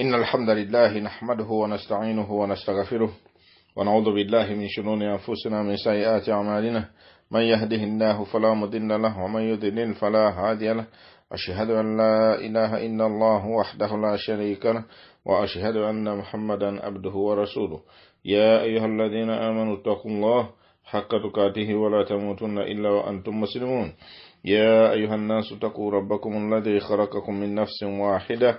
إن الحمد لله نحمده ونستعينه ونستغفره ونعوذ بالله من شنون أنفسنا من سيئات أعمالنا من يهده الله فلا مضل له ومن يضلل فلا هادي له أشهد أن لا إله إلا الله وحده لا شريك له وأشهد أن محمدا عبده ورسوله يا أيها الذين آمنوا اتقوا الله حق تقاته ولا تموتن إلا وأنتم مسلمون يا أيها الناس اتقوا ربكم الذي خلقكم من نفس واحدة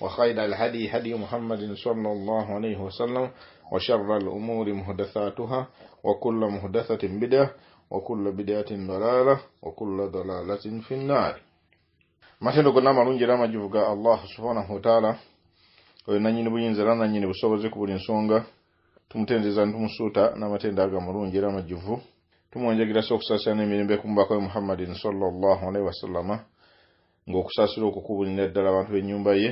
وخير الهدي هدي محمد صلى الله عليه وسلم وشر الأمور مهدثاتها وكل مهدثة بدعة وكل بدعة ضلالة وكل ضلالة في النار matendo gonama lungira amajivu ga allah subhanahu wataala oyo nanyini buyinza era nanyini busobozi ku buli nsonga tumutendeza nitumusuuta n'amatendo aga mulungi era amajivu tumwonjagera so okusaasirana emirembe kumubako we muhammadin sallallahu alaihi wasallama ng'okusaasira okwo kubulira ddala abantu b'ennyumba ye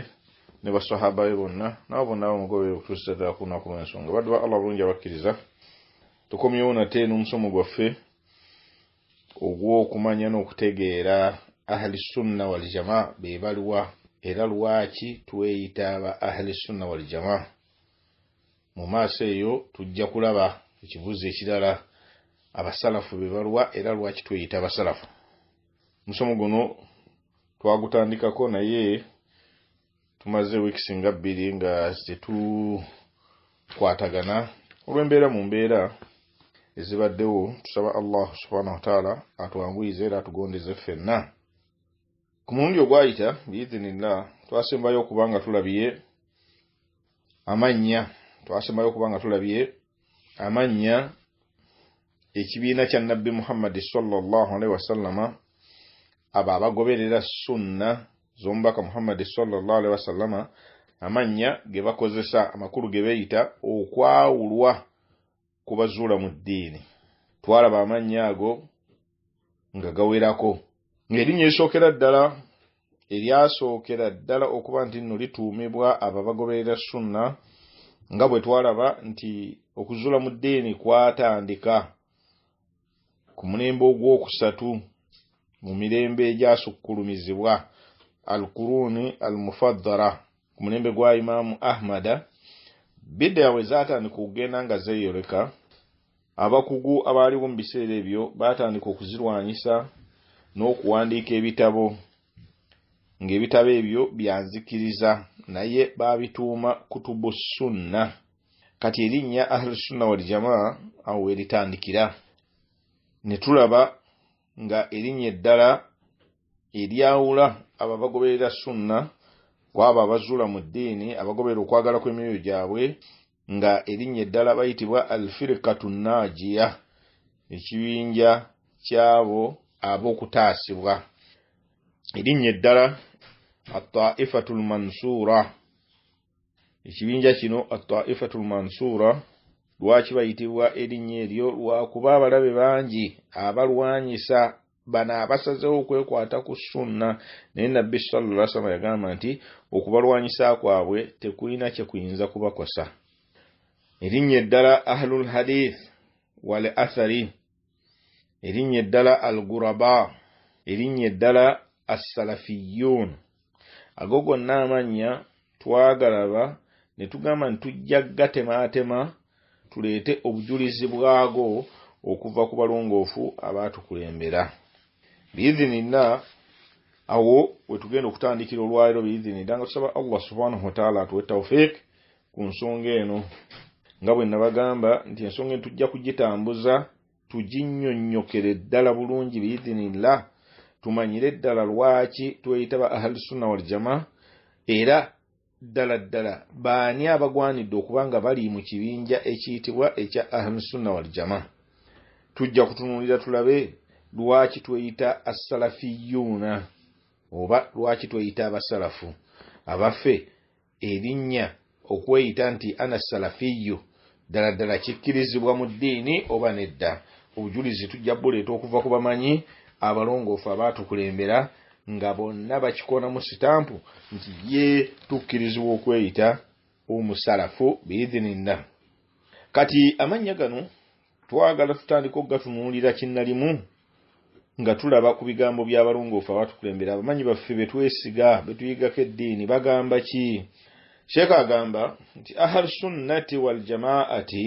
ne basahaba be bonna nabo bonna bamugobe okutuseddaku nakuma ensonga badde ba allah bulungi abakkiriza tukomyewo nate n'omusomo gwaffe ogw'okumanya n'okutegeera ahali sunna waljamaa be baluwa era lwaki tweyita ba ahali sunna waljamaa mu maaso eyo tujja kulaba ekibuuzo ekirala abasalafu be baluwa era lwaki tweyita abasalafu omusomo guno twagutandikako naye tumaze wiikisi nga bbiri nga tetukwatagana olwembeera mu mbeera ezibaddewo tusaba allah subhana wataala atwanguyize era atugondeze ffenna ku mulundi ogwayita biizinillah twasembayo okuba nga tulabye amanya twasembayo okuba nga tulabye amanya ekibiina kya nabbi muhammadi sallallahu alaihi wasallama abo abagoberera sunna z'omubaka muhammadi salallah alihi wasallama amannya ge bakozesa amakulu ge beeyita okwawulwa ku bazuula mu ddiini twalaba amannya ago nga gawerako ng'erinnya erisookera ddala eryasookera ddala okuba nti nno lituumibwa abo bagoberera sunna nga bwe twalaba nti okuzuula mu ddiini kwatandika ku mulembe ogwokusatu mu mirembe egyasukkulumizibwa alkuruni almufaddara ku mulembe gwa imaamu ahmada bidda yabwe zaatandika okugenda nga zeeyoleka abakugu abaaliwo mu biseera ebyo baatandika okuzirwanyisa n'okuwandiika ebitabo ng'ebitabo ebyo byanzikiriza naye baabituuma kutubu sunna kati erinnya ahlu sunna waljamaa awo we litandikira ne tulaba nga erinnya eddala eryawula abo abagoberera sunna ku abo abazuula mu ddiini abagoberera okwagala kw'emyoyo gyabwe nga erinnya eddala bayitibwa alfirikatu naagiya ekibinja kyabo ab'okutaasibwa erinnya eddala ataifatu lmansuura ekibinja kino ataifatu lmansuura lwaki bayitibwa erinnya eryo lwakuba abalabe bangi abalwanyisa bano abasazewo okwekwata ku sunna naye nabbi salasalama yagamba nti okubalwanyisa kwabwe tekulina kyekuyinza kubakosa erinnya eddala ahlul hadith wal athari erinnya eddala al guraba erinnya eddala assalafiyun ago gonna amannya twagalaba ne tugamba nti tujja gatematema tuleete obujulizi bwago okuva ku balongoofu abaatukulembera biizinina awo wetugenda okutandikira olwaliro biizinira nga tusaba allah subhanahu wataala atuwe taufiik ku nsonga eno nga bwe nabagamba nti ensonga eno tujja kugitambuza tuginyonyokere eddala bulungi biizinilla tumanyire ddala lwaki tweyita ba ahali sunna waljama era ddala ddala baani abagwanidde okuba nga bali mu kibinja ekiyitibwa ekya ahali sunna waljama tujja kutunuulira tulabe lwaki tweyita assalafiyuuna oba lwaki tweyita abasalafu abaffe erinnya okweyita nti ana salafiyu ddala ddala kikkirizibwa mu ddiini oba nedda obujulizi tujja buleeta okuva ku bamanyi abalongoofu abaatukulembera nga bonna bakikoona mu sitampu nti ye tukkirizibwa okweyita omusalafu biidhininna kati amannya gano twagala tutandika okgatunuulira kinnalimu nga tulaba ku bigambo by'abalongoofu abatukulembera abamanyi baffe be twesiga be tuyigako eddiini bagamba ki sheeka agamba nti ahal sunnati waljamaati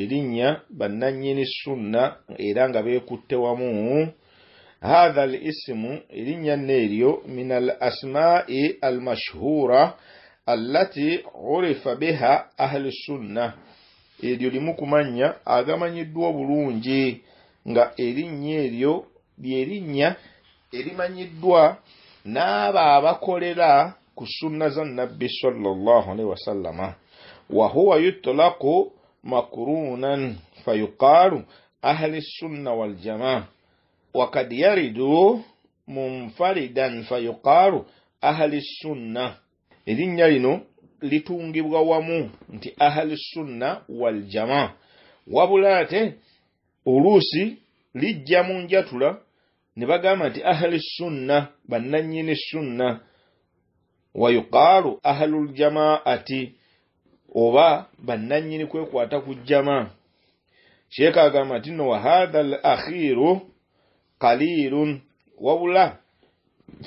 erinnya bannannyini sunna era nga beekutte wamu haatha al isimu erinnya neeryo min al asmaai al mashhuura allati urifa biha ahlu sunna eryo limu kumannya agamanyiddwa obulungi nga erinnya eryo lyerinnya erimanyiddwa n'abo abakolera ku sunna za nabbi salllahalihi wasallama wahuwa yutulaku makurunan fayuqaalu ahli sunna waljamaa wakad yaridu munfaridan fayuqaalu ahli sunna erinnya lino litungibwa wamu nti ahli sunna waljamaa wabula ate oluusi lijja mu njatula ne bagamba nti ahali sunna bannannyini sunna wayuqaalu ahalu ljamaa ati oba bannannyini kwekwata ku jjama sheeka agamba nti no wahatha al akhiru kaliirun wabula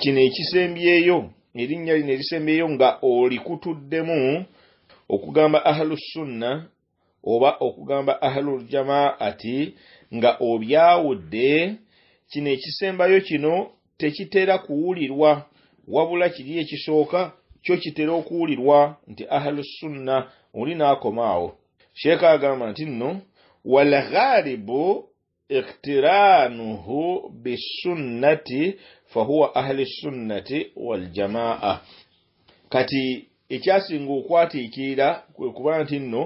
kino ekisembyeyo erinnya lino erisembyeyo nga olikutuddemu okugamba ahalu sunna oba okugamba ahlul jamaa ati nga obyawudde kino ekisembayo kino tekitera kuwulirwa wabula kiri ekisooka kyo kitera okuwulirwa nti ahlu sunna oli n'akoma awo sheeka agamba nti nno walgharibu iktiranuhu bisunnati fahuwa ahli sunnati waljamaa kati ekyasinga okwatiikirira kwe kuba nti nno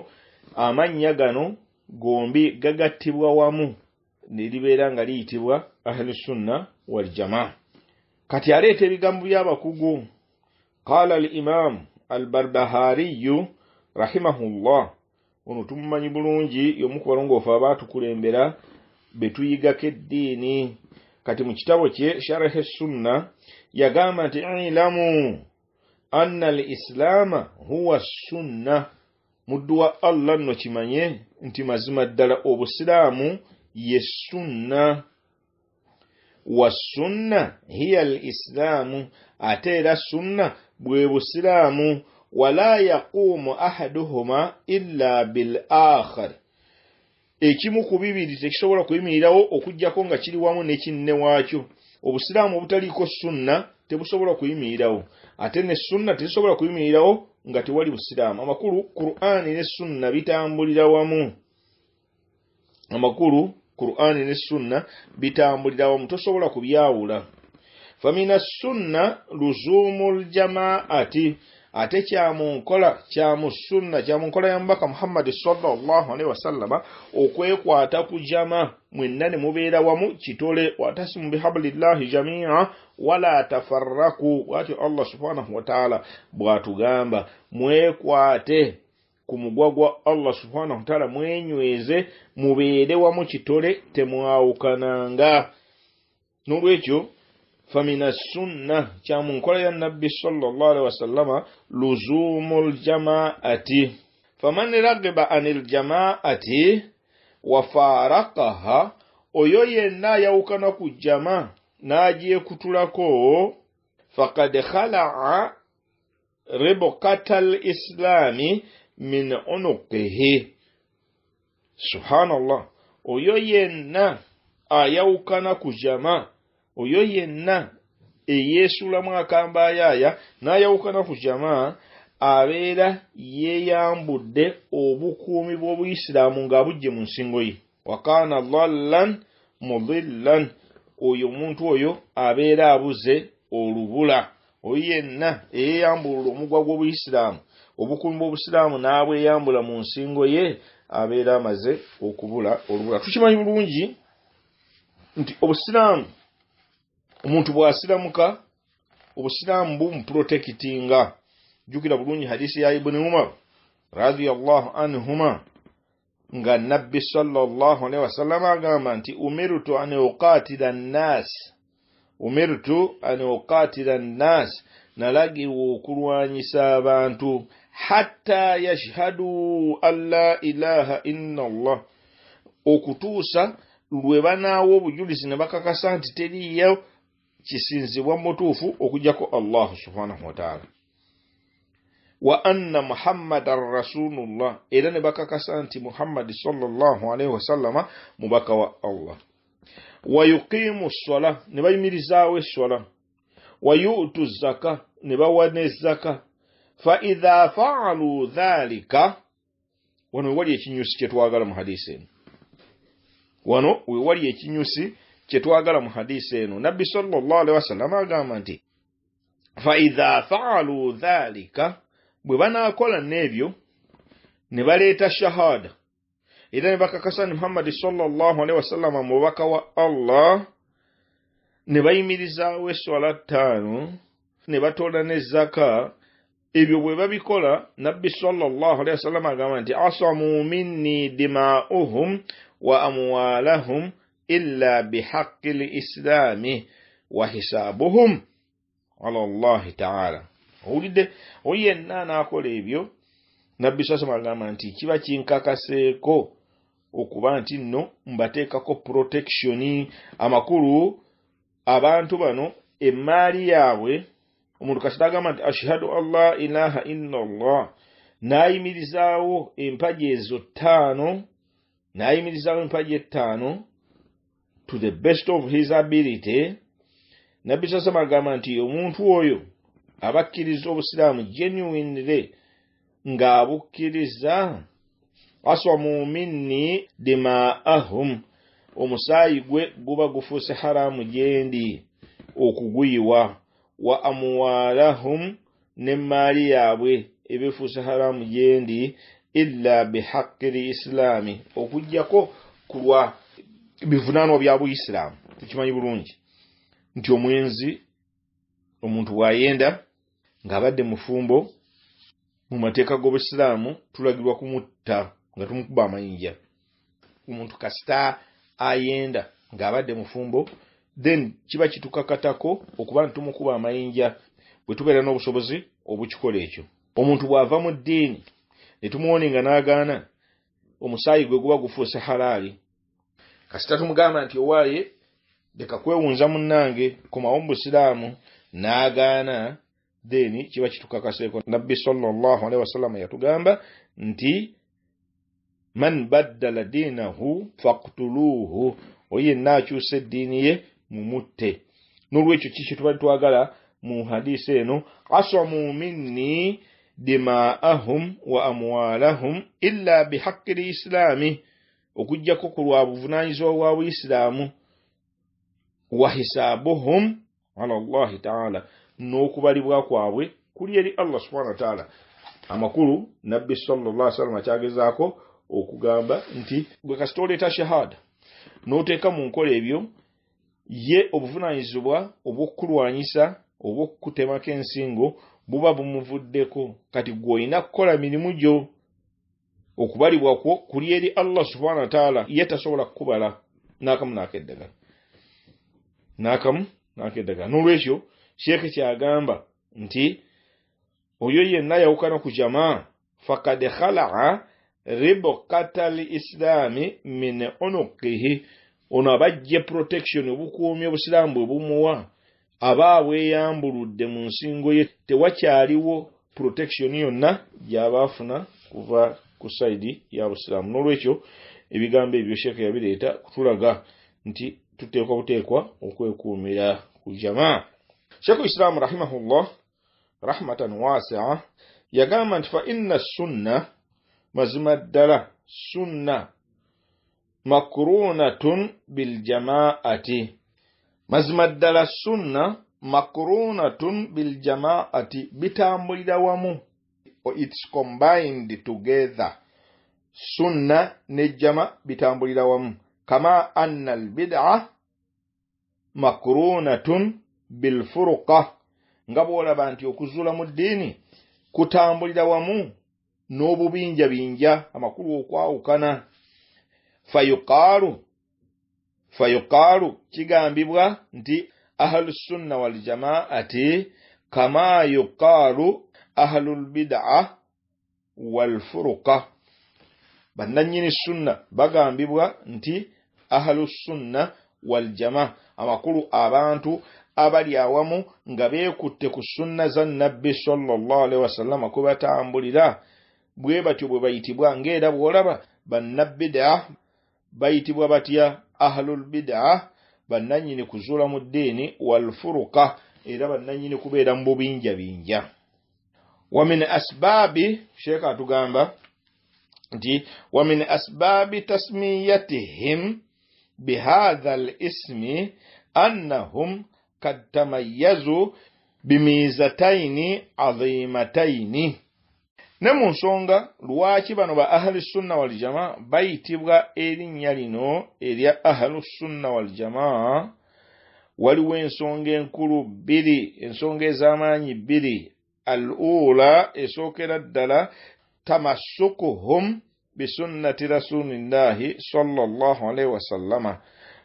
amannya gano gombi gagattibwa wamu nelibeera nga liyitibwa ahlusunna waljamaa kati aleeta ebigambo by'abakugu qaala al imaamu al barbahariyu rahimahullah ono tumumanyi bulungi yomu ku balongoofu abaatukulembera betuyigako eddiini kati mu kitabo kye sharahi sunna yagamba nti ilamu anna al isilaama huwa sunna muddu wa allah nno kimanye nti mazima ddala obusiraamu ye sunna wa sunna hiya al isilaamu ate era sunna bwe busiraamu wala yaquumu ahaduhuma illa bil akhar ekimu ku bibiri tekisobola kuyimirirawo okugjako nga kiri wamu nekinne waakyo obusiraamu obutaliiko sunna tebusobola kuyimirirawo ate ne sunna tezisobola kuyimirirawo nga tewali busiraamu amakulu qur'ani ne sunna bitambulira wamu amakulu qur'ani ne sunna bitambulira wamu tosobola kubyawula famin assunna luzuumu ljamaati ate kyamunkola kyamusunna kyamunkola ya mubaka muhammadi salllahalihi wasallama okwekwata ku jama mwenna ne mubeera wamu kitole watasimu bihabulillahi jamia wala tafaraku bwatyo allah subhanahu wataala bwatugamba mwekwate ku mugwa gwa allah subhanahu wataala mwenyweze mubeere wamu kitole temwawukananga nolwekyo فمن السنة كم كل النبي صلى الله عليه وسلم لزوم الجماعة فمن رغب عن الجماعة وفارقها ويوي نا يوكنا كجماعة ناجي كتلكو فقد خلع ربقة الإسلام من عنقه سبحان الله ويوي نا أيوكنا كجماعة oyo yenna eyeesuulamu akambaayaaya n'ayawukana ku jamaa abeera yeeyambudde obukuumi bw'obuyisiraamu nga bujje mu nsingo ye wakaana lallan mudillan oyo omuntu oyo abeera abuze olubula oyo yenna eyeeyambulula omugwa gw'obuyisiraamu obukuumi bw'obusiraamu n'abweyambula mu nsingo ye abeera amaze okubula olubula tukimanyi bulungi nti obusiraamu omuntu bwasiramuka obusiraamu bumuprotekitinga jjukira bulungi hadisi ya ibuni umar radiallahu anhuma nga nabbi salllahalihi wasallama agamba nti umirutu an okatira nnaasi umirutu an okatira nnaasi nalagiwa okulwanyisa abantu hatta yashhadu an la ilaha ina allah okutuusa lwe banaawo obujulizi ne bakakasa nti teriyo kisinzibwa mutuufu okujjako allah subhanahu wataala wa anna muhammadan rasulullah era ne bakakasa nti muhammadi salllahalaihi wasallama mubaka wa allah wa yuqiimu sola ne bayimirizaawo essola wa yuutu zaka ne bawa nezaka fa idha faalu dhalika wano wewali ekinyusi kyetwagala mu hadisi eno wano wewali ekinyusi kyetwagala mu hadisi enu nabbi sawasalam agamba nti faidha faalu dhalika bwe banaakola n'ebyo ne baleeta shahada era ne bakakasa ni muhammadi sawasalam mubaka wa allah ne bayimirizaawo eswala ttaanu ne batoola ne zaka ebyo bwe babikola nabbi sawasalam agamba nti asamu minni dima'uhum wa amwalahum wa إلا بحق الإسلام وحسابهم على الله تعالى owulidde o yenna anaakola ebyo nabbi sasama agamba nti kiba kinkakaseeko okuba nti nno mbateekako protectioni amakulu abantu bano emaali yaabwe omuntu kasita agamba nti ashhadu allah ilaha illallah n'ayimirizaawo empaji ezo ttaano n'ayimirizaawo empaji ettaano to the best of his ability nabbi sasama agamba nti omuntu oyo abakkiriza obusiraamu genuinely ng'abukkiriza aswa muminni dimaahum omusaayi gwe guba gufuuse haramu gyendi okuguyiwa wa amwalahum nemaali yaabwe ebifuuse haramu gyendi illa bihaqi lisilaami okugjako kulwa bivunaanwa bya buisiraamu tukimanyi bulungi nti omwenzi omuntu bw'ayenda ng'abadde mufumbo mu mateeka g'obusiraamu tulagirwa kumutta nga tumukuba amayinja omuntu kasita ayenda ng'abadde mufumbo then kiba kitukakatako okuba nti tumukuba amayinja bwe tubeera n'obusobozi obukikola ekyo omuntu bw'ava mu ddiini ne tumuwone nga n'agaana omusaayi gwe guba gufuuse halaali kasita tumugamba nti owaaye leka kwewunza munnange komawo mu busiraamu n'agaana theni kiba kitukakaseeko nabbi salllahalihi wasallama yatugamba nti man baddala diinahu faktuluuhu o yenna akyusa eddiini ye mumutte n'olwekyo ki kyetubali twagala mu hadiisi eno asamu minni dimaahum wa amwalahum illa bihaqi lisilaami okujjako ku lwa buvunaanyizibwa bwa buisiraamu wa hisaabuhum ala allahi taala n'okubalibwa kwabwe kuli eri allah subhana wataala amakulu nabbi salallah salama kyagezaako okugamba nti bwe kasita oleeta shahada n'oteeka mu nkola ebyo ye obuvunaanyizibwa obwokulwanyisa obwokutemako ensingo buba bumuvuddeko kati gwolina kukola mirimu gyo okubalibwakwo kuli eri allah subhana wataala ye tasobola kukubala nakamu nakeddagala nakamu nakeddagala nolwekyo sheekhe kyagamba nti oyo yenna yawukana ku jamaa fakad khalaa ribokata l isilaami min onukihi ono abajje protection obukuumi obusiraamu bwe bumuwa aba abweyambuludde mu nsingo ye tewakyaliwo protection yonna gyaba afuna kuva ku sayidi y'abasiraamu n'olwekyo ebigambo ebyo sheeka yabireeta kutulaga nti tuteekwa buteekwa okwekuumira ku jamaa sheekhu isilaamu rahimahullah rahmatan wasia yagamba nti fa inna sunna mazima ddala sunna makrunatun biljamaati mazima ddala sunna makurunatun biljamaati bitambulira wamu its combined together sunna nejjama bitambulira wamu kama anna albida makrunatun bilfuruka nga bwolaba nti okuzuula mu ddiini kutambulira wamu n'obubinjabinja amakulu okwawukana fayukaalu kigambibwa nti ahlusunna waljamaati kama yukaalu أهل البدعة والفرقة bannannyini sunna bagambibwa nti ahalu sunna waljama amakulu abantu abali awamu nga beekutte ku sunna za nabbi salllahalihi wasallama kwe batambulira bwe batyo bwe bayitibwa ng'era bw'olaba bannabbida bayitibwa batya ahlulbida bannannyini kuzuula mu ddiini walfuruka era bannannyini kubeera mu bubinjabinja wamin asbaabi sheeka atugamba nti wamin asbaabi tasmiyatihim bihatha al ismi annahum kad tamayazu bimizataini adhimataini ne mu nsonga lwaki bano ba ahali sunna waljamaa bayitibwa erinnya lino erya ahalu sunna waljamaa waliwo ensonga enkulu bbiri ensonga ez'amaanyi bbiri الأولى إسوكنا الدلا تمسكهم بسنة رسول الله صلى الله عليه وسلم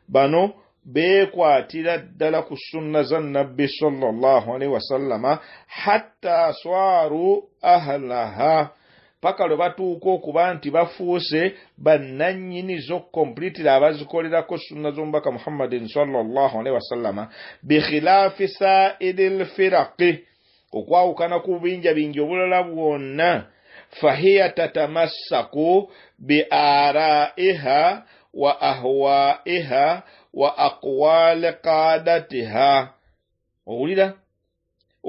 بنو beekwatira ddala ku sunna za nabbi sallallahu alaihi wasallama hatta swaru ahlaha paka lwe batuuka okuba nti bafuuse bannannyini zokkompulitira abazikolerako sunna z'omubaka muhammadin sallallahu alaihi wasallama bikhilaafi sairi lfiraqi okwawukana ku bubinjabinja obulala bwonna fahiya tatamassaku bi araiha wa ahwaiha wa aqwali qadatiha owulira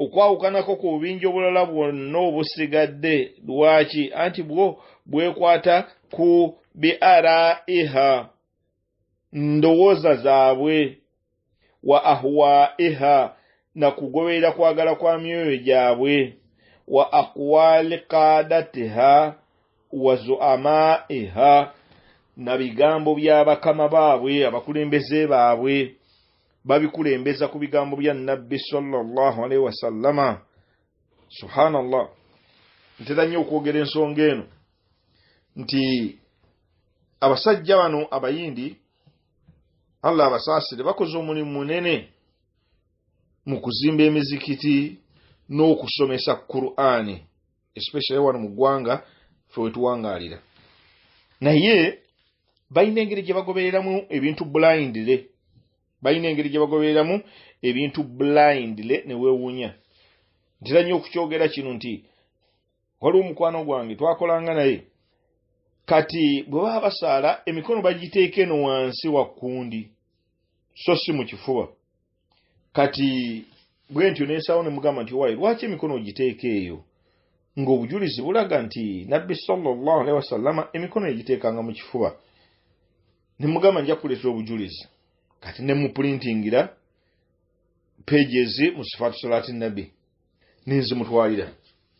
okwawukanako ku bubinja obulala bwonna obusigadde lwaki anti bwo bwekwata ku bi araiha ndowooza zaabwe wa ahwaiha na kugoberera kwagala kwa myoyo gyabwe wa akwali kadateha wa zuamaeha na bigambo bya bakama baabwe abakulembeze baabwe babikulembeza ku bigambo bya nabbi salllahalihi wasallama subhanallah ntera nnyo okwogera ensonga eno nti abasajja bano abayindi allah abasaasire bakoze omulimu munene mu kuzimba emizikiti n'okusomesa kuruani especially wano mu ggwanga fe wetuwangaalira naye balina engeri gye bagobereramu ebintu blindle balina engeri gye bagobereramu ebintu blindle ne weewuunya ntera nnyo okukyogera kino nti waliwo omukwano gwange twakolanga naye kati bwe baba basaala emikono bagiteeka eno wansi wakkundi so si mu kifuba kati bwe ntyo nensawo ne mugamba nti owaayi lwaki emikono giteeka eyo ng'obujulizi bulaga nti nabbi salllahu alehi wasallama emikono egiteekanga mu kifuba ne mugamba nja kuleetera obujulizi kati ne mupulintingira pejezi mu sifaatu salaati nabbi ninzimutwalira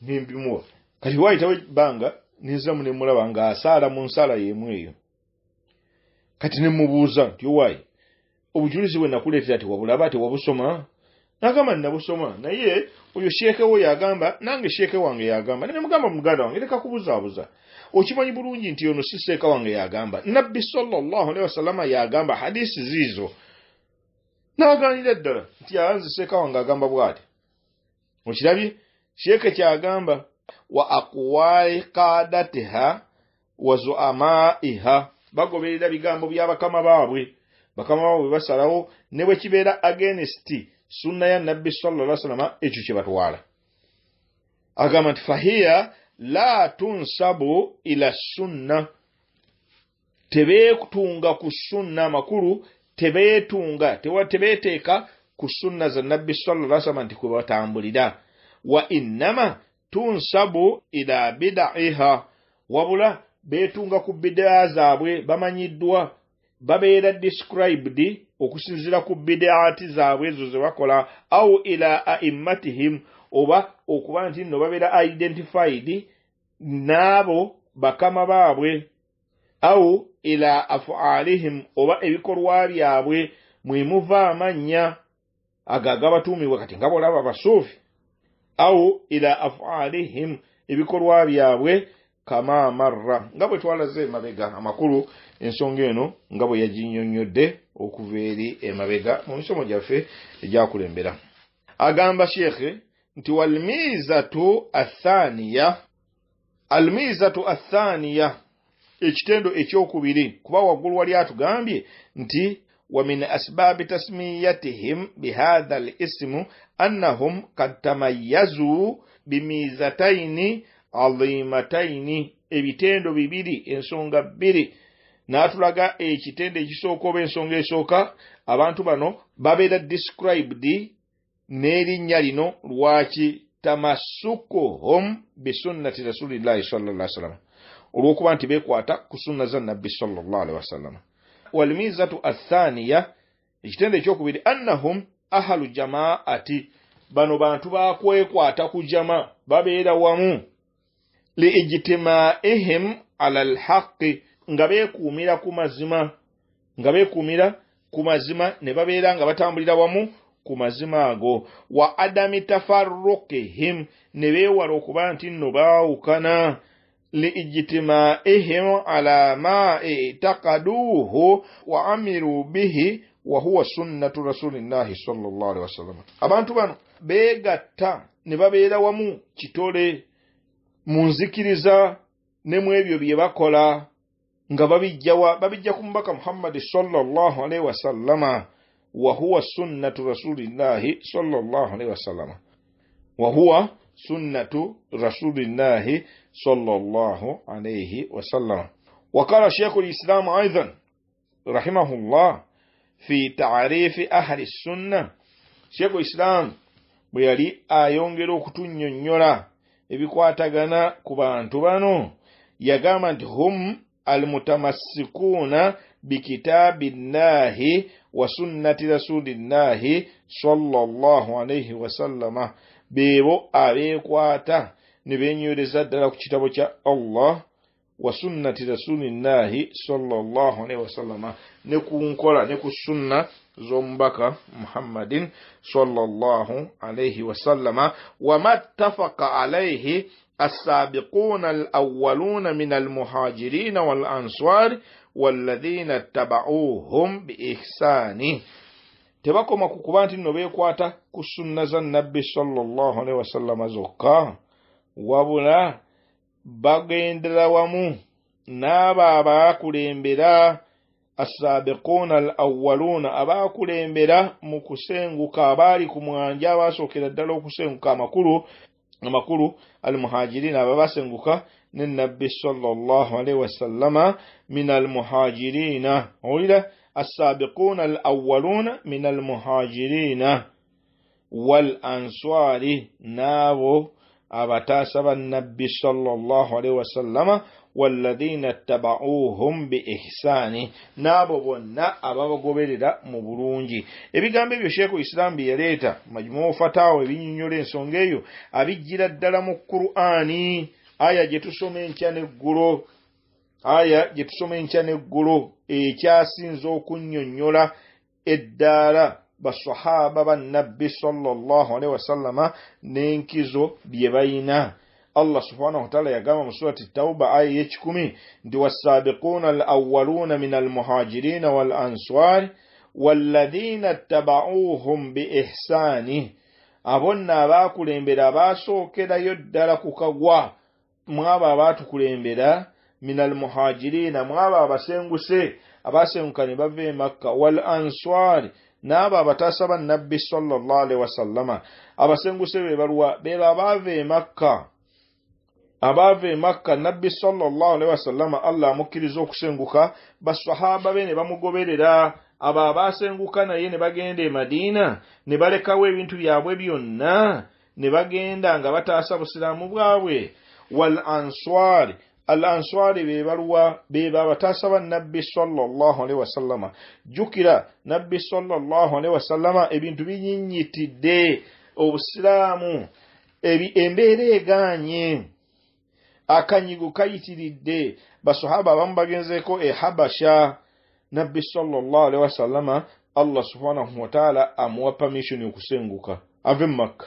nimbimuwa kati waayitawo ebbanga ninziramu ne mulaba ng'asaala mu nsaala yeemu eyo kati ne mubuuza nti owaayi obujulizi bwe nakuleetera ti wabulaba ti wabusoma nagamba ninabusoma naye oyo sheekewo yagamba nange sheeke wange yagamba nenemugamba muganda wange leka kubuzaabuza okimanyi bulungi nti ono si seeka wange yagamba nabbi salllahalhi wasalama yagamba hadisi ziizo naganira ddala nti yaanze seeka wange agamba bwati okirabye sheeke kyagamba wa akwai kadatiha wa zuamaiha bagoberera bigambo byabakama baabwe bakama baabwe bwebasalawo ne bwe kibeera agenesiti sunna ya nabbi salasalama ekyo kye batwala agamba nti fahiya la tunsabu ila sunna tebeetunga ku sunna amakulu tebeetunga tebeeteeka ku sunna za nabbi salasalama nti kwe batambulira wa innama tunsabu ila bidaiha wabula beetunga ku bidaa zaabwe bamanyiddwa babeera described okusinziira ku bidaati zaabwe ezo ze bakola au ila aimmatihim oba okuba nti nno babeera identified n'abo bakama baabwe au ila afualihim oba ebikolwa byabwe mwemuva amannya ago agabatuumibwa kati nga bolaba abasuufi au ila afualihim ebikolwa byabwe kama marra nga bwe twalaze emabega amakulu ensonga eno nga bwe yaginyonyodde okuva eri emabega mu misomo gyaffe egyakulembera agamba sheekhe nti almizatu athaniya ekitendo ekyokubiri kuba waggulu wali atugambye nti wamin asbaabi tasmiyatihim bihatha lisimu annahum kad tamayazuu bimizataini alimataini ebitendo bibiri ensonga bbiri n'atulaga ekitendo ekisooka oba ensonga esooka abantu bano babeera described n'erinnya lino lwaki tamasukuhum bisunnati rasulillahi salalai wasalama olwokuba nti beekwata ku sunna za nabbi salallahalihi wasalama walmizatu athaniya ekitendo ekyokubiri annahum ahalu jamaati bano bantu bakwekwata ku jama babeera wamu li ijitimaihim ala lhaqi nga beekuumira ku mazima nga beekuumira ku mazima ne babeera nga batambulira wamu ku mazima ago wa adami tafarukihim ne beewala okuba nti nno baawukana li ijitimaihim ala ma itakaduuhu wa amiru bihi wahuwa sunnatu rasulillahi salllahalihi wasallama abantu bano beegatta ne babeera wamu kitole munzikiriza ne mu ebyo bye bakola nga babijjawa babijja ku mubaka muhammadi salllah alaihi wasallama wahuwa sunnatu rasulillahi salllah alaihi wasallama wahuwa sunnatu rasulillahi salllah alaihi wasallama وقال شيخ الإسلام أيضا رحمه الله في تعريف أهل السنة شيخ الإسلام بيالي yali ayongera okutunnyonnyola ebikwatagana ku bantu bano yagamba nti hum almutamassikuna bikitaabi llahi wa sunnati rasulillahi sallallahu alaihi wasallama beebo abeekwata ne ddala ku kitabo kya allah wa sunnati rasulillahi sallallahu alaihi wasallama ne ku nkola ne ku sunna z'omubaka muhammadin sallallahu alaihi wasallama wama ttafaka alaihi السابقون الأولون من المهاجرين والأنصار والذين اتبعوهم بإحسان tebakoma ku kuba nti nno beekwata ku sunna za nabbi salllah alihi wasallama zokka wabula bagendera wamu n'abo abakulembera assaabiquuna al awwaluuna abaakulembera mu kusenguka abaali ku mwanja abaasookera ddala okusenguka amakulu amakulu al muhajiriina aba basenguka nenabbi sallallahu alaihi wasallama min al muhajiriina owulira assaabiquuna al awwaluuna min al muhajiriina wal answari n'abo abataasa bannabbi sallallahu alaihi wasallama waladhina ttabauhum biihsaani n'abo bonna ababagoberera mu bulungi ebigambo ebyo sheeku isilaamu bye yaleeta majumuu fataawa ebinyonyola ensonga eyo abijjira ddala mu qur'ani aya gye tusoma enkya n'eggulo aya gye tusoma enkya n'eggulo ekyasinza okunnyonnyola eddaala basahaba bannabbi sallallahu alaihi wasallama n'enkizo bye bayina الله سبحانه وتعالى يقام من سورة التوبة آية يشكمي دو السابقون الأولون من المهاجرين والأنصار والذين اتبعوهم بإحسانه abonna abakulembera abasookerayo ddala ku kagwa mwabo abaatukulembera minal muhajiriina mwabo abasenguse abasenguka ne bava e makka wal answari n'abo abataasa bannabbi sallallahu alihi wasallama abasenguse be balwa beba baava e makka abaava e makka nabbi sawasalama allah amukkiriza okusenguka basahaba be ne bamugoberera abo abaasenguka naye ne bagenda e madiina ne balekawo ebintu byabwe byonna ne bagenda nga bataasa busiraamu bwabwe wal answar al answari be baluwa beba abataasa bannabbi salaalii wasalama jjukira nabbi salaalii wasalama ebintu binyinyitidde obusiraamu embeera egaanye ebi, akanyigo kayitiridde basahaba abamu bagenzeeko e habasha nabbi salllah alihi wasallama allah subhanahu wataala amuwa pamishoni okusenguka ave mu makka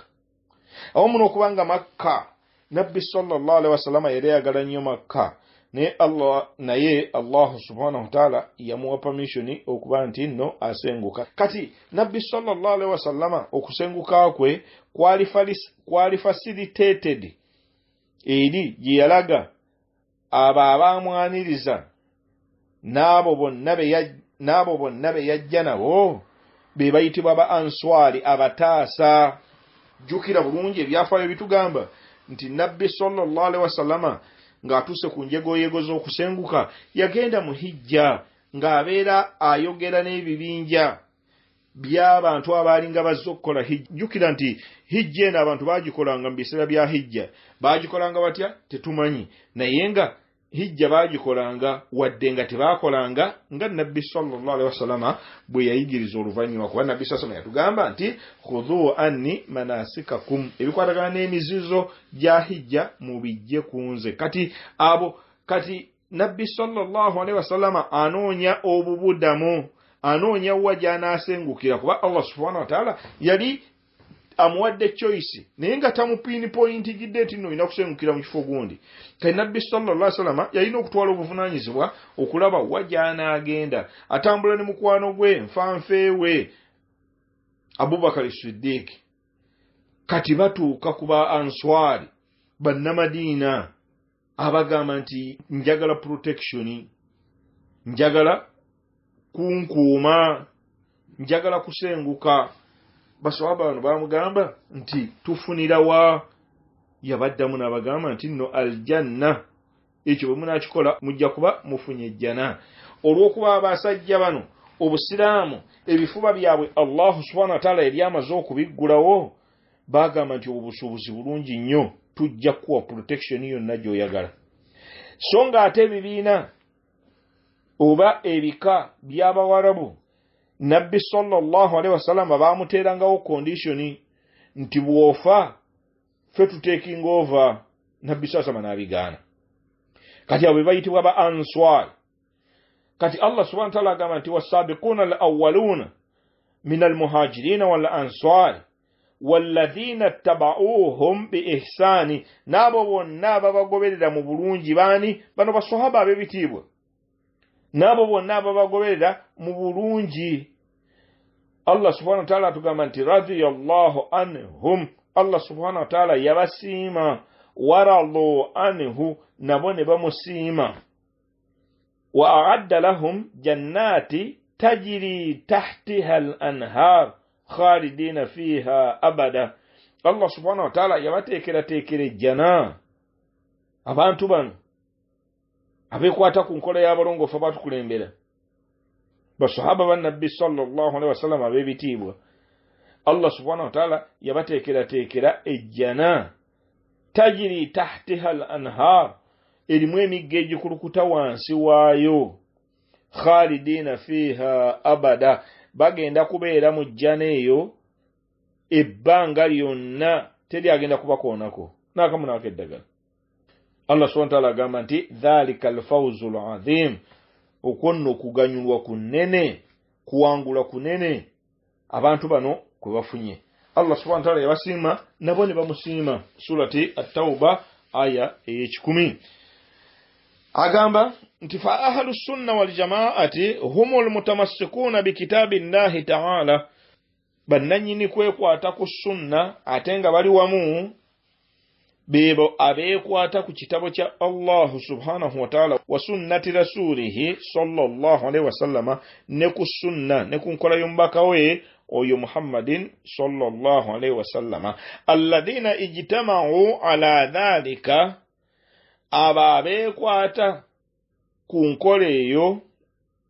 awamu n'okubanga makka nabbi salllah alihi wasallama yali ayagala nnyo makka naye allah naye allahu subhanahu wataala yamuwa pamishoni okuba nti nno asenguka kati nabbi salllah alihi wasallama okusenguka kwe kwali fasiritated eri gye yalaga abo abaamwaniriza n'abo bonna be yajja nabo be bayitibwa ba answali abataasa jjukira bulungi ebyafaayo bitugamba nti nabbi salllahalihi wasallama ng'atuuse ku njegoyego z'okusenguka yagenda mu hijja ng'abeera ayogera n'ebibinja byabantu abaalinga bazza okukola jjukira nti hijja eno abantu baagikolanga mu biseera bya hijja baagikolanga batya tetumanyi naye nga hijja baagikolanga wadde nga tebaakolanga nga nabbi salllahalihi wasalama bwe yayigiriza oluvannyuma kuba nabbi saa salama yatugamba nti khudhu anni manasikakum ebikwatagana n'emizizo gya hijja mubijje ku nze kati abo kati nabbi salllahalihi wasalama anoonya obubudamu anoonya wa gy'anaasengukira kuba allah subhanahu wataala yali amuwadde choyisi naye nga tamupinipointigidde nti nno olina kusengukira mu kifo gundi kati nabbi salla salama yalina okutwala obuvunanyizibwa okulaba wa gy'anaagenda atambula ne mukwano gwe nfanfeewe abubakar siddiiki kati batuuka ku ba answari bannamadiina abagamba nti njagala protectioni njagala kunkuuma njagala kusenguka basoaba bano bamugamba nti tufunira wa yabaddamu n'abagamba nti nno aljanna ekyo bwe munakikola mujja kuba mufunye jjana olw'okuba abasajja bano obusiraamu ebifuba byabwe allahu subhana wataala yali amaze okubiggulawo baagamba nti obusuubuzi bulungi nnyo tujja kukuwa protection yonna gy'oyagala so ng'ate ebibiina oba ebika by'abawarabu nabbi salllaalihi wasallama baamuteerangawo kondishoni nti bw'ofa fe tuteekinga ova nabbi sasama n'abigaana kati abo bebayitibwa ba answar kati allah subhana taala agamba nti wasabiquna al min almuhajirina wal answar wallazina ttabauuhum biihsaani naabo bonna babagoberera mu bulungi baani bano basahaba ab'ebitiibwa n'abo bonna ababagoberera mu bulungi allah subhana wataala atugamba nti radiallahu anhum allah subhana wataala yabasiima waradu anhu nabo ne bamusiima wa aadda lahum jannaati tajiri tahtiha al anhar khalidina fiha abada allah subhana wataala yabateekerateekera ejjana abantu bano abekwata ku nkola y'abalongoofu abatukulembera basahaba bannabbi salllahualihi wasallama ab'ebitiibwa allah subhanahu wataala yabateekerateekera ejjana tajiri tahtiha al anhar erimu emigga egikulukuta wansi waayo khalidiina fiiha abada bagenda kubeera mu jjana eyo ebbanga lyonna teryagenda kubakoonako n'akamu naako eddagala allah subana taala agamba nti dhalika alfauzu lazim okwo nno okuganyulwa kunene kuwangula kunene abantu bano kwe bafunye allah subhana taala yabasiima nabo ne bamusiima surati attawuba aya eyekikumi agamba nti fa ahalu sunna waljamaati humu lmutamasikuuna bikitaabi llahi taala bannanyini kwekwata ku sunna ate nga bali wamu beebo abeekwata ku kitabo kya allahu subhanahu wataala wa sunnati rasulihi salllah alaihi wasallama ne ku sunna ne ku nkola y'omubaka we oyo muhammadin salllah alaihi wasallama alladhina ijtamau ala dhalika abo abeekwata ku nkola eyo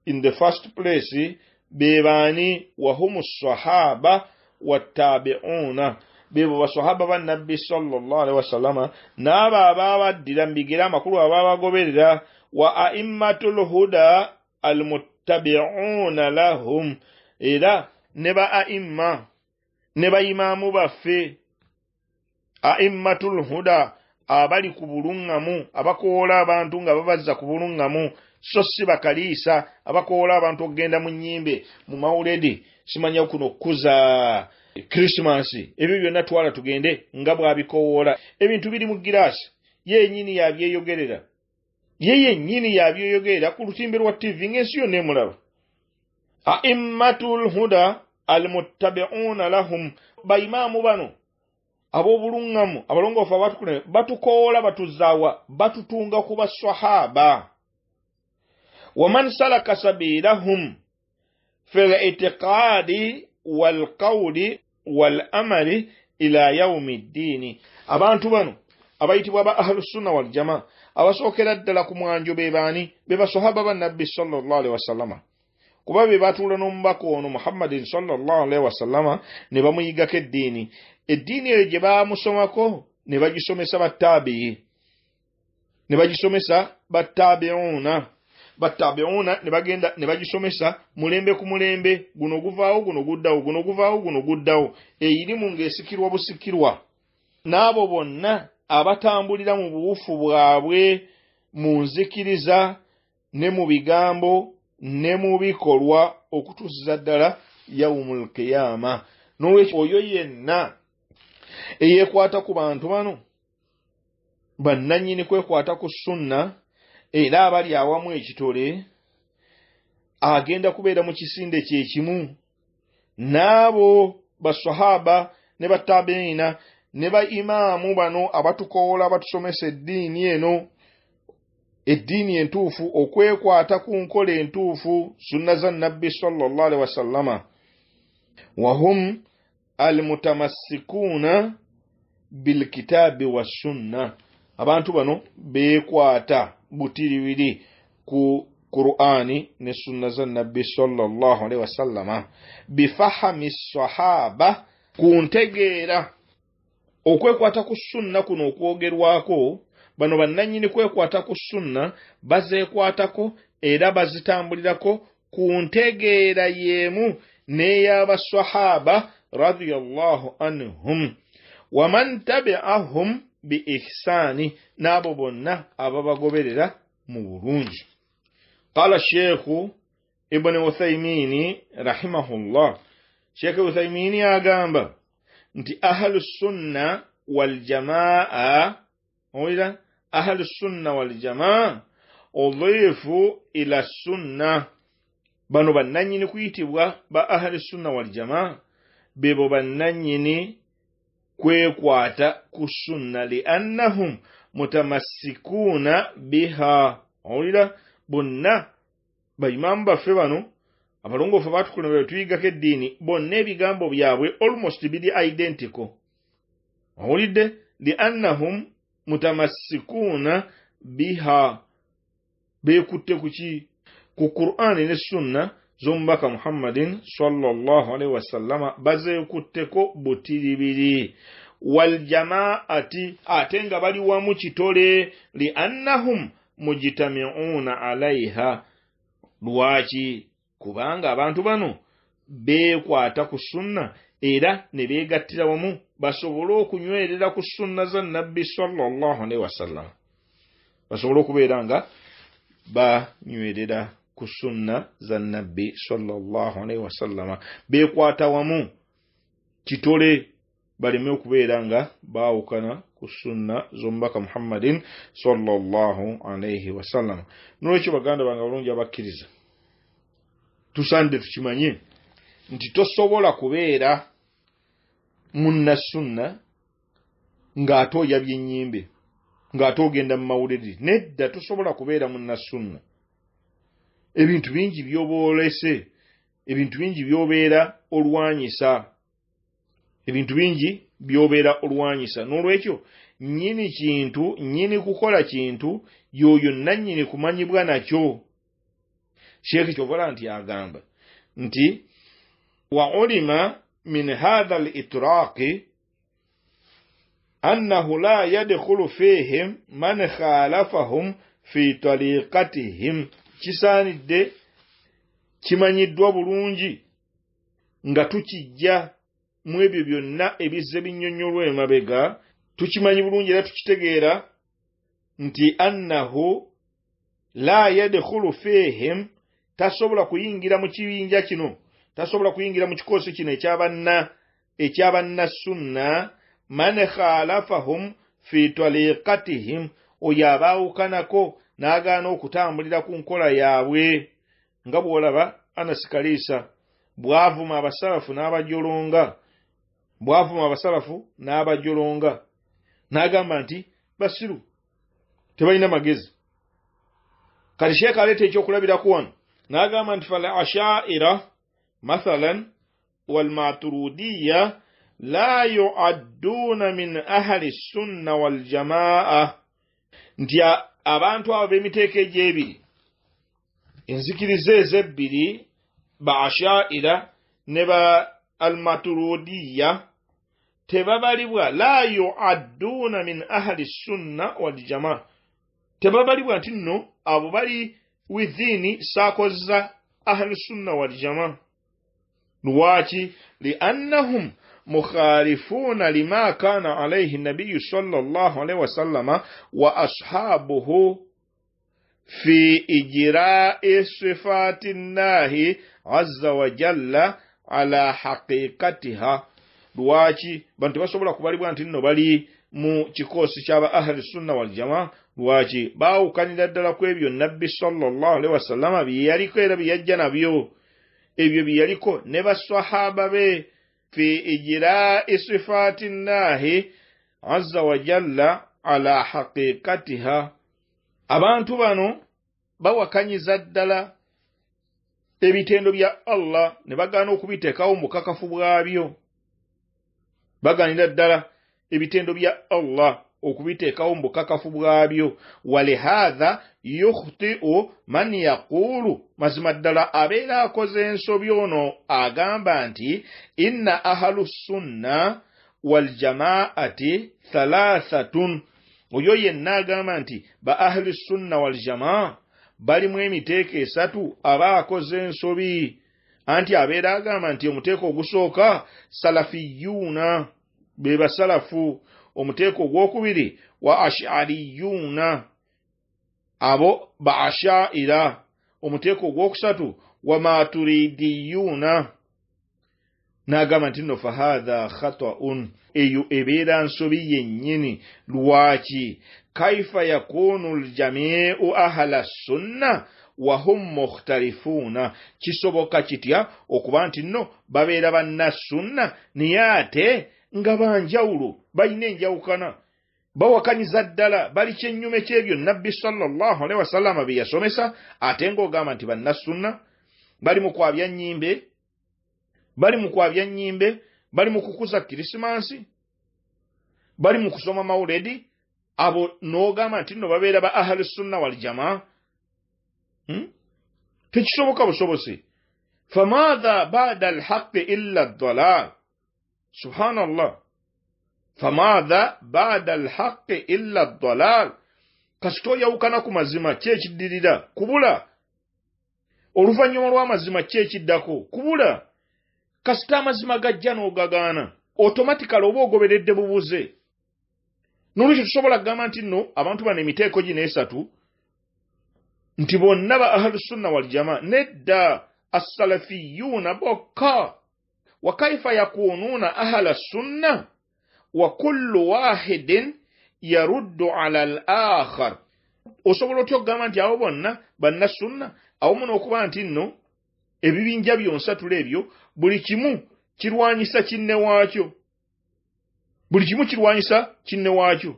in the first place bebaani wahum sahaba tabiuna beebo basahaba bannabbi sawasalama n'abo abaabaddira mu bigere amakulu abaabagoberera wa aimmatu lhuda almuttabiuuna lahum era ne ba aimma ne bayimaamu baffe aimmatu lhuda abali ku buluŋŋamu abakoola abantu nga babazza ku buluŋŋamu so si bakaliisa abakoola abantu okugenda mu nnyimbe mu mawuledi simanya kuno kuzaa krisimansi ebyo byonna twala tugende nga bw'abikowoola ebintu biri mu giraasi yeenyini yabyeyogerera ye yennyini yabyeyogerera ku lutimbe lwa tivi ng'ensi yonna emulaba aimmatul huda almuttabiuuna lahum bayimaamu bano ab'obuluŋŋamu abalongoofu abatukune batukowoola batuzaawa batutunga ku baswahaba waman salaka sabiilahum fi litiqaadi walkawuli walamali ila yaumi ddiini abantu bano abayitibwa ba ahlusunna waljama abasookera ddala ku mwanjo be baani be basohaba bannabbi salllahalihi wasallama kuba be batuula n'omubaka ono muhammadin salllahalihi wasallama ne bamuyigako eddiini eddiini eyo gye baamusomako ne bagisomesa battaabiyi ne bagisomesa battaabiuuna ba battabeona ne bagenda ne bagisomesa mulembe ku mulembe guno guvaawo guno guddawo guno guvaawo guno guddawo eirimu ng'esikirwa busikirwa n'abo bonna abatambulira mu buwufu bwabwe mu nzikiriza ne mu bigambo ne mu bikolwa okutuusiza ddala yaumul kiyama nolwekyo oyo yenna eyeekwata ku bantu bano bannannyini kwekwata ku sunna era abali awamu ekitole agenda kubeera mu kisinde kyekimu n'abo basahaba ne batabiina ne baimaamu bano abatukoola abatusomesa eddiini eno eddiini entuufu okwekwata ku nkola entuufu sunna za nnabbi salllahalihi wasallama wahum almutamassikuuna bilkitaabi wassunna abantu bano beekwata butiribiri ku qur'ani ne sunna za nabbi salllah alihi wasallama bifahami sahaba ku ntegeera okwekwata ku sunna kuno okwogerwako bano bannannyini kwekwata ku sunna bazeekwatako era bazitambulirako ku ntegeera y'emu n'ey'abasahaba radiallahu anhum waman tabi'ahum bi ihsani n'abo bonna ababagoberera mu bulungi qala sheekhu ibuni uthaimini rahimahullah sheekhe uthaimini agamba nti ahlu sunna waljamaa owulira ahlu sunna waljamaa udhifu ila sunna bano bannanyini kuyitibwa ba ahlu sunna waljamaa bebo bannanyini kwekwata ku sunna liannahum mutamasikuuna biha owulira bonna baimamu baffe bano abalongoofu abatukulembera betuyigako eddiini bonna ebigambo byabwe almost biri identical owulidde liannahum mutamasikuuna biha beekutte ku ki ku qur'aani ne sunna z'omubaka muhammadin sallallahu alaihi wasallama bazeekutteko butiribiri waljamaati ate nga bali wamu kitole liannahum mujitamiuuna alaiha lwaki kubanga abantu bano beekwata ku sunna era ne beegattira wamu basobole okunywerera ku sunna za nabbi sallallahu alaihi wasallama basobole okubeera nga banywerera ku sunna za nabbi salllahalihi wasallama bekwata wamu kitole baleme okubeera nga bawukana ku sunna z'omubaka muhammadin salllah alaihi wasallama nolwekyo baganda bange balungi abakkiriza tusande tukimanye nti tosobola kubeera munnasunna ng'ate oyabye ennyimbe ng'ate ogenda mu mawulire nedda tosobola kubeera munnasunna ebintu bingi by'oba olese ebintu bingi by'obeera olwanyisa ebintu bingi by'obeera olwanyisa n'olwekyo nnyini kintu nnyini kukola kintu y'oyo nannyini kumanyibwa nakyo sheeka kyovala nti agamba nti wa ulima min haatha litiraaqi annahu la yadkhulu fiihim man khaalafahum fi tariikatihim kisaanidde kimanyiddwa bulungi nga tukijja mu ebyo byonna ebizze binnyonnyolwa emabega tukimanyi bulungi era tukitegeera nti annahu la yadkhulu feehim tasobola kuyingira mu kibinja kino tasobola kuyingira mu kikoosi kino ekyabanna ekyabannassunna man khalafahum fi taliikatihim oyo abaawukanako n'agaana okutambulira ku nkola yaabwe nga bw'olaba anasikaliisa bwavuma abasalafu n'abajolonga bwavuma abasalafu n'abajolonga n'agamba nti basiru tebalina magezi kati sheeka aleeta ekyokulabiraku wano n'agamba nti fa lashaira mathalan walmaturudiya la yuadduuna min ahali sunna waljamaa nti abantu abo b'emiteeka egyebiri enzikiriza ezebbiri ba ashaira ne ba almaturudiya tebabalibwa la yuadduuna min ahali sunna waljamaa tebabalibwa nti nno abo bali withini saakoza ahali sunna waljamaa lwaki liannahum mukhalifuna lima kana alaihi nabiyu sallallahu alaihi wasallama wa ashabuhu fi ijrai sifati llahi azza wajalla ala haqiqatiha lwaki bantu basobola kubalibwa nti nno bali mu kikosi ky'aba ahli sunna waljamaa lwaki baawukanira ddala ku ebyo nabbi salllahalaihi wasallama bye era bye nabyo ebyo bye ne basahaba be في إجراء صفات الله عز وجل على حقيقتها abantu bano bawakanyiza ddala ebitendo bya allah ne bagaana okubiteekawo mu bukakafu bwabyo baganira ddala ebitendo bya allah okubiteekawo mu bukakafu bwabyo walehatha yukhtiu man yaqulu mazima ddala abeera akoze ensobi ono agamba nti inna ahalu sunna waljamaati thalathatun oyo yenna agamba nti ba ahali sunna waljamaa balimu emiteeko esatu aba akoze ensobi anti abeera agamba nti omuteeko ogusooka salafiyuuna be basalafu omuteeko ogwokubiri wa ashariyuuna abo ba ashaira omuteeko ogwokusatu wa maturidiyuuna n'agamba nti no fahatha khatwaun eyo ebeera nsobi yennyini lwaki kaifa yakuunu ljamiu ahala sunna wahum mukhtalifuuna kisoboka kitya okuba nti nno babeera bannasunna naye ate nga banjawulo balina enjawukana bawakaniza ddala bali kyennyume kyebyo nabbi sawasalama bye yasomesa ate ng'ogamba nti bannassunna bali mukwabya nnyimbe bali mukwabya nnyimbe bali mu kukuza kirisimansi bali mu kusoma mauledi abo n'ogamba nti nno babeera ba ahali sunna waljamaa hmm? tekisoboka busobosi famatha bada alhaqi illa dalal Subhanallah. Famaadha baada alhaqi illa dalal. Kasito yawukana ku mazima ki ekiddirira kubula. Oluvannyuma lw'amazima ki ekiddako kubula. Kasita amazima gajja n'ogagaana. Otomatikali oba ogoberedde bubuze. N'olwekyo tusobola kugamba nti nno abantu bano emiteeko gino esatu nti bonna ba ahalusunna waljamaa nedda assalafiyuuna bokka وكيف يكونون أهل السنة وكل واحد يرد على الآخر osobola otya okugamba nti abo bonna bannassunna awomu n'okuba nti nno ebibinja byonsatula ebyo buli kimu kirwanyisa kinne waakyo buli kimu kirwanyisa kinne waakyo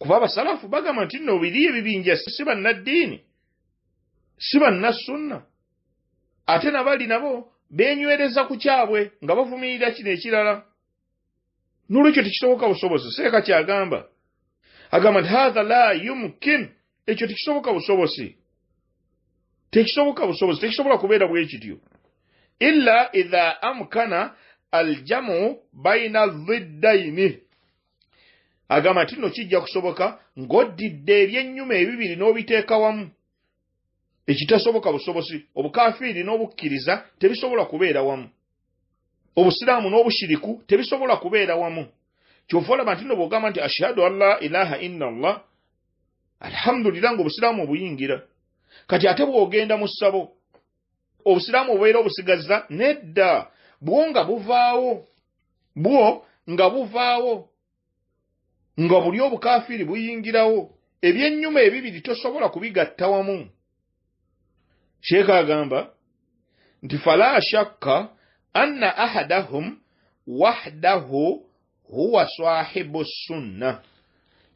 kuba abasalafu bagamba nti nno biri ebibinja si bannaddiini si bannassunna ate nabali nabo beenywereza ku kyabwe nga bavumirira kino ekirala n'olwekyo tekisoboka busobozi seeka kyagamba agamba nti haatha la yumkin ekyo tekisoboka busobozi tekisoboka busobozi tekisobola kubeera bwe kityo illa itha amkana aljamu baina ziddaini agamba nti nno kijja kusoboka ng'oddidde ebyennyuma ebibiri n'obiteeka wamu ekitasoboka busobosi obukafiiri n'obukkiriza tebisobola kubeera wamu obusiraamu n'obushiriku tebisobola kubeera wamu kyova olaba nti no bw'ogamba nti ashhadu an la ilaha ina allah alhamdulillah ng'obusiraamu obuyingira kati ate bw'ogenda mu ssabo obusiraamu obubeera obusigaza nedda bwo nga buvaawo bwo nga buvaawo nga buli obukafiiri buyingirawo ebyennyuma ebibiri tosobola kubigatta wamu sheikha agamba nti fala shakka anna ahadahum wahdahu huwa sahibu sunna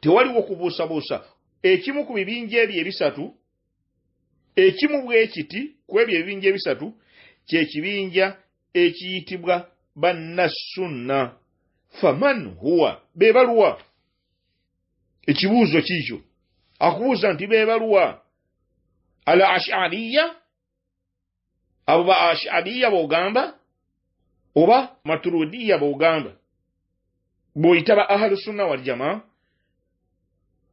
tewaliwo okubuusabuusa ekimu ku bibinja ebyo ebisatu ekimu bwe kiti ku ebyo ebibinja ebisatu kye kibinja ekiyitibwa bannassunna faman huwa be baluwa ekibuuzo kikyo akubuuza nti be baluwa Al-Ash'ariya abo ba Ash'ariya bogamba oba Maturidiya bogamba boyita ba Ahlus Sunna wal Jamaa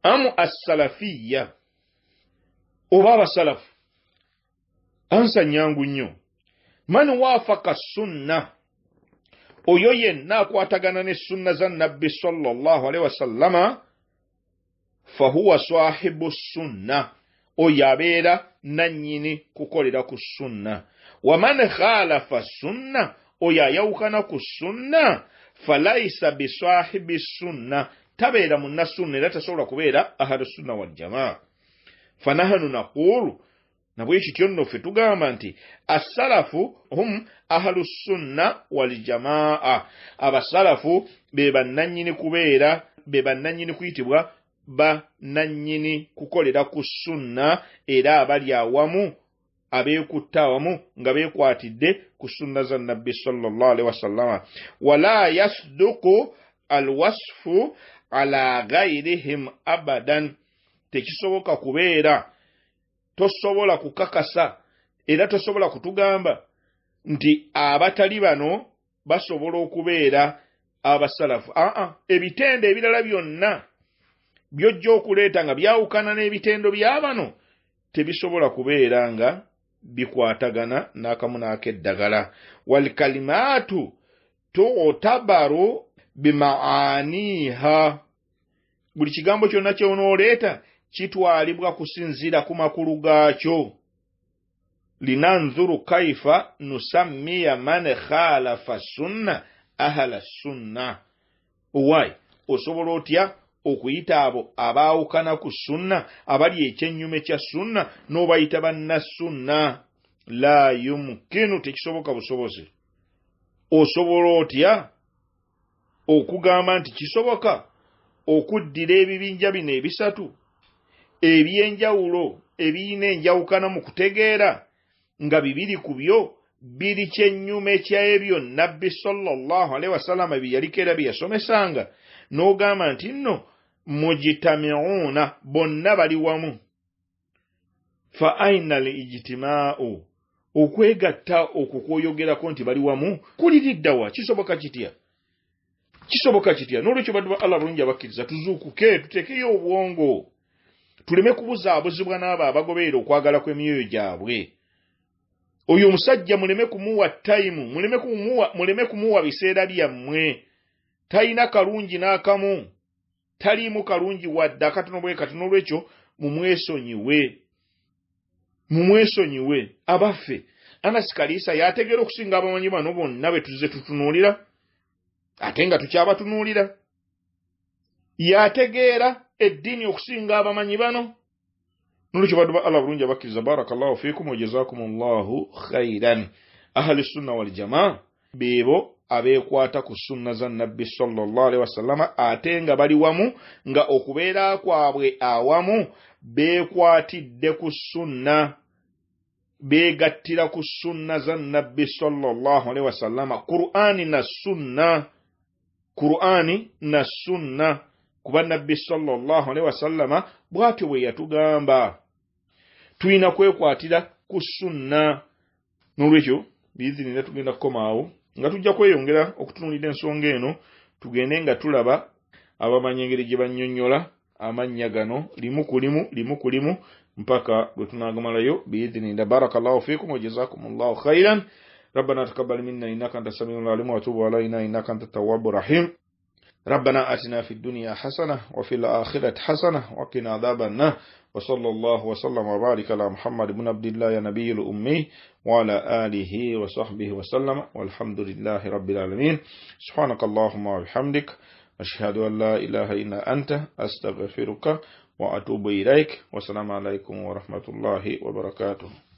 amu as-Salafiyya oba abasalafu ansa nyangu nnyo man wafaka sunna oyo yenna akwatagana ne sunna za nabbi sallallahu alaihi wasallama fahuwa sahibu sunna oyo abeera nannyini kukolera ku sunna waman khalafa sunna oyo ayawukana ku sunna falaisa bisahibi sunna tabeera munnasunna era tasobola kubeera ahalu sunna waljamaa fanahanu naqulu nabwe kityo nno ffe tugamba nti assalafu hum ahalu sunna waljamaa abasalafu be bannannyini kubeera be bannannyini kuyitibwa ba nannyini kukolera ku sunna era abali awamu abeekutta awamu nga beekwatidde ku sunna za nabbi salllahalhi wasallama wala yasduku alwasfu ala gairihim abadan tekisoboka kubeera tosobola kukakasa era tosobola kutugamba nti abatali bano basobola okubeera abasalafu aa ebitende ebirala byonna by'ojja okuleeta nga byawukana n'ebitendo byabano tebisobola kubeera nga bikwatagana n'akamunaak'eddagala walkalimaatu tutabaru bimaaniiha buli kigambo kyonna ky'onooleeta kitwalibwa kusinziira ku makulu gaakyo lina nzuru kaifa nusammiya man khaalafa sunna ahala sunna owaayi osobola otya okuyita abo abaawukana ku sunna abali ekyenyuma ekya sunna n'obayita banna sunna la yumukinu tekisoboka busobozi osobola otya okugamba nti kisoboka okuddira ebibinja bino ebisatu ebyenjawulo ebirina enjawukana mu kutegeera nga bibiri ku byo biri kyenyuma ekyaebyo nabbi sallaalihi wasalama bye yaliko era bye yasomesanga n'ogamba nti nno mujitamiuuna bonna bali wamu fa aina l ijitimaau okwegatta okwo kwoyogerako nti bali wamu kuliridda wa kisoboka kitya kisoboka kitya n'olwekyo badde ba allah bulungi abakkiriza tuzuukuke tuteekeyo obwongo tuleme kubuzaabuzibwa n'abo abagoberera okwagala kw'emyoyo gyabwe oyo omusajja muleme kumuwa tayimu muleme kumuwa biseera byammwe tayina kalungi n'akamu taliimu kalungi wadde akatono bwe katonolwekyo mumwesonyiwe mumwesonyiwe abaffe anasi kaliisa yategeera okusinga abamanyi bano bonna be tuzze tutunuulira ate nga tukyabatunuulira yategeera eddiini okusinga abamanyi bano nolwekyo badde ba allah bulungi abakkiriza baarakallahu fiikum wajazaakum llahu khairan ahlissunna waljamaa beebo abeekwata ku sunna za nnabbi salllahalihi wasallama ate nga bali wamu nga okubeera kwabwe awamu beekwatidde ku sunna beegattira ku sunna za nnabbi salllahu alihi wasallama qur'ani na sunna qur'ani na sunna kuba nnabbi salllahu alihi wasallama bw'atyo bwe yatugamba tulina kwekwatira ku sunna n'olwekyo biizinira tugenda kukomaawo nga tujja kweyongera okutunuulira ensonga eno tugende nga tulaba abamanya engeri gye bannyonnyola amannya gano limu ku limu limu ku limu mpaka lwe tunagamalayo biidhinillah barakallahu fikum wajazakumullahu khairan ربنا تقبل منا إنك أنت السميع العليم وتوب علينا إنك أنت التواب الرحيم ربنا أتنا في الدنيا حسنة وفي الآخرة حسنة وقنا عذاب النار وصلى الله وسلم وبارك على محمد بن عبد الله يا نبي الأمي وعلى آله وصحبه وسلم والحمد لله رب العالمين سبحانك اللهم وبحمدك أشهد أن لا إله إلا أنت أستغفرك وأتوب إليك والسلام عليكم ورحمة الله وبركاته